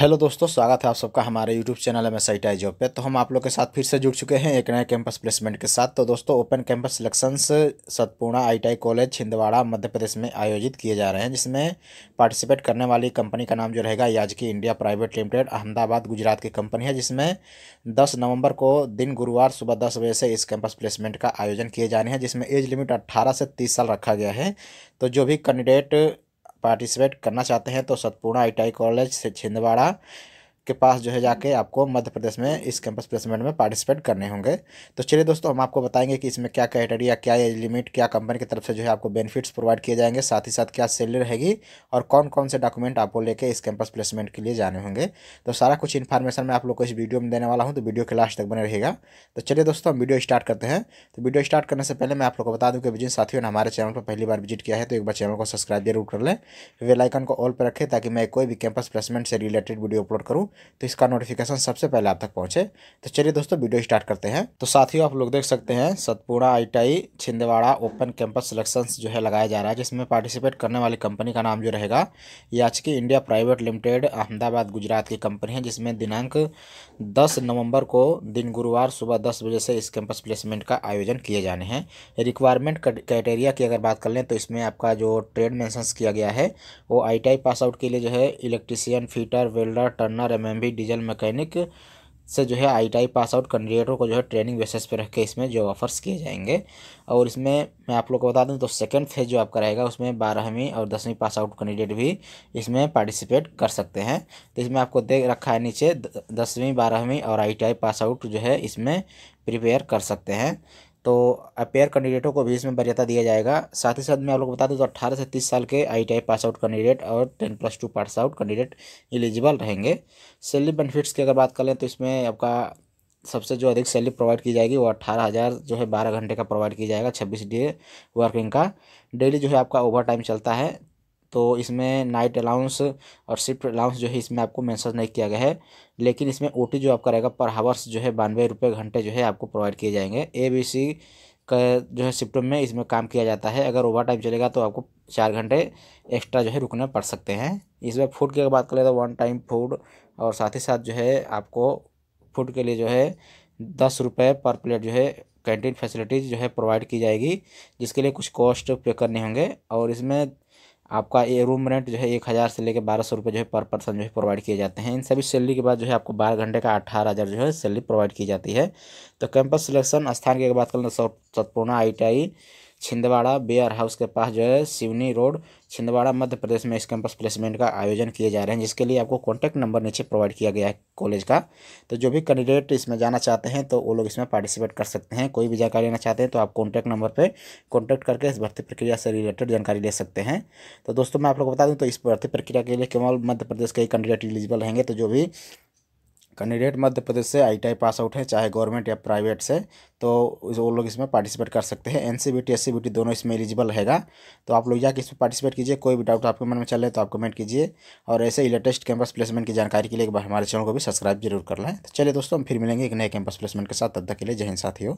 Hello दोस्तों स्वागत है आप सबका हमारे YouTube channel M S I job पे तो हम आप लोग के साथ फिर से जुड़ चुके हैं एक नए कैंपस प्लेसमेंट के साथ तो दोस्तों ओपन कैंपस सिलेक्शंस सतपूर्णा आईटीआई कॉलेज छिंदवाड़ा मध्य प्रदेश में आयोजित किए जा रहे हैं जिसमें पार्टिसिपेट करने वाली कंपनी का नाम जो रहेगा याजकी India private limited Ahmedabad Gujarat की कंपनी है जिसमें दस नवम्बर को दिन गुरुवार सुबह दस बजे से इस कैंपस प्लेसमेंट का आयोजन किए जाने हैं जिसमें एज लिमिट अट्ठारह से तीस साल रखा गया है तो जो भी कैंडिडेट पार्टिसिपेट करना चाहते हैं तो सतपूर्णा आई कॉलेज से छिंदवाड़ा के पास जो है जाके हम्म। आपको मध्य प्रदेश में इस कैंपस प्लेसमेंट में पार्टिसिपेट करने होंगे तो चलिए दोस्तों हम आपको बताएंगे कि इसमें क्या क्राइटेरिया क्या एज लिमिट क्या कंपनी की तरफ से जो है आपको बेनिफिट्स प्रोवाइड किए जाएंगे साथ ही साथ क्या सैलरी रहेगी और कौन कौन से डॉक्यूमेंट आपको लेके इस कैंपस प्लेसमेंट के लिए जाने होंगे तो सारा कुछ इन्फॉर्मेशन मैं आप लोग को इस वीडियो में देने वाला हूँ तो वीडियो के लास्ट तक बने रहेगा तो चलिए दोस्तों हम वीडियो स्टार्ट करते हैं तो वीडियो स्टार्ट करने से पहले मैं आप लोग को बता दूँ कि जिन साथियों ने हमारे चैनल पर पहली बार विजिट किया है तो एक बार चैनल को सब्सक्राइब जरूर कर लें वेलाइकन को ऑल पर रखें ताकि मैं कोई भी कैंपस प्लेसमेंट से रिलेटेड वीडियो अपलोड करूँ तो इसका नोटिफिकेशन सबसे पहले आप तक पहुंचे तो चलिए दोस्तों वीडियो स्टार्ट करते हैं तो साथियों आप लोग देख सकते हैं Satpura ITI Chhindwara open campus selection जो है लगाया जा रहा है जिसमें पार्टिसिपेट करने वाली कंपनी का नाम जो रहेगा ये आज की India private limited Ahmedabad Gujarat की कंपनी है जिसमें दिनांक दस नवम्बर को दिन गुरुवार सुबह दस बजे से इस कैंपस प्लेसमेंट का आयोजन किए जाने हैं रिक्वायरमेंट क्राइटेरिया की अगर बात कर लें तो इसमें आपका जो ट्रेड मैंसन्स किया गया है वो आई पास आउट के लिए जो है इलेक्ट्रीशियन फीटर वेल्डर टर्नर भी डीजल मैकेनिक से जो है आई टी पास आउट कैंडिडेटों को जो है ट्रेनिंग बेसिस पर रख के इसमें जॉब ऑफर्स किए जाएंगे और इसमें मैं आप लोग को बता दूं तो सेकंड फेज जो आपका रहेगा उसमें बारहवीं और दसवीं पास आउट कैंडिडेट भी इसमें पार्टिसिपेट कर सकते हैं तो इसमें आपको देख रखा है नीचे दसवीं बारहवीं और आई पास आउट जो है इसमें प्रिपेयर कर सकते हैं तो अपेयर कैंडिडेटों को भी इसमें वरीयता दिया जाएगा साथ ही साथ मैं आप लोग बता दूँ तो अट्ठारह से तीस साल के I T pass out candidate और ten plus two pass out candidate eligible रहेंगे सैलरी बेनिफिट्स की अगर बात करें तो इसमें आपका सबसे जो अधिक सैलरी प्रोवाइड की जाएगी वो अट्ठारह हज़ार जो है बारह घंटे का प्रोवाइड किया जाएगा छब्बीस डे वर्किंग का डेली जो है आपका ओवर टाइम चलता है तो इसमें नाइट अलाउंस और शिफ्ट अलाउंस जो है इसमें आपको मेंशन नहीं किया गया है लेकिन इसमें ओ जो आपका रहेगा पर हावर्स जो है बानवे रुपये घंटे जो है आपको प्रोवाइड किए जाएंगे ए बी सी का जो है शिफ्ट में इसमें काम किया जाता है अगर ओवर टाइम चलेगा तो आपको चार घंटे एक्स्ट्रा जो है रुकने पड़ सकते हैं इसमें फूड की अगर बात करें तो वन टाइम फूड और साथ ही साथ जो है आपको फूड के लिए जो है दस रुपये पर प्लेट जो है कैंटीन फैसिलिटीज़ जो है प्रोवाइड की जाएगी जिसके लिए कुछ कॉस्ट पे करने होंगे और इसमें आपका ये रूम रेंट जो है एक हज़ार से लेकर बारह सौ रुपये जो है पर पर्सन जो है प्रोवाइड किए जाते हैं इन सभी सैलरी के बाद जो है आपको बारह घंटे का अठारह हज़ार जो है सैलरी प्रोवाइड की जाती है तो कैंपस सिलेक्शन स्थान की अगर बात करें तो T I Chhindwara warehouse के पास जो है सिवनी रोड छिंदवाड़ा मध्य प्रदेश में इस कैंपस प्लेसमेंट का आयोजन किए जा रहे हैं जिसके लिए आपको कॉन्टैक्ट नंबर नीचे प्रोवाइड किया गया है कॉलेज का तो जो भी कैंडिडेट इसमें जाना चाहते हैं तो वो लोग इसमें पार्टिसिपेट कर सकते हैं कोई भी जानकारी लेना चाहते हैं तो आप कॉन्टैक्ट नंबर पर कॉन्टैक्ट करके इस भर्ती प्रक्रिया से रिलेटेड जानकारी ले सकते हैं तो दोस्तों मैं आप लोग बता दूँ तो इस भर्ती प्रक्रिया के लिए केवल मध्य प्रदेश के ही कैंडिडेट एलिजिबल रहेंगे तो जो भी कैंडिडेट मध्य प्रदेश से आईटीआई पास आउट है चाहे गवर्नमेंट या प्राइवेट से तो वो लोग इसमें पार्टिसिपेट कर सकते हैं N C B T S C B दोनों इसमें एलिजिबल रहेगा तो आप लोग जाकर इसमें पार्टिसिपेट कीजिए कोई भी डाउट आपके मन में चले तो आप कमेंट कीजिए और ऐसे ही लेटेस्ट कैंपस प्लेसमेंट की जानकारी के लिए एक बार हमारे चैनल को भी सब्सक्राइब जरूर कर लें तो चलिए दोस्तों हम फिर मिलेंगे एक नए कैंपस प्लेसमेंट के साथ तब तक के लिए जय हिंद साथियों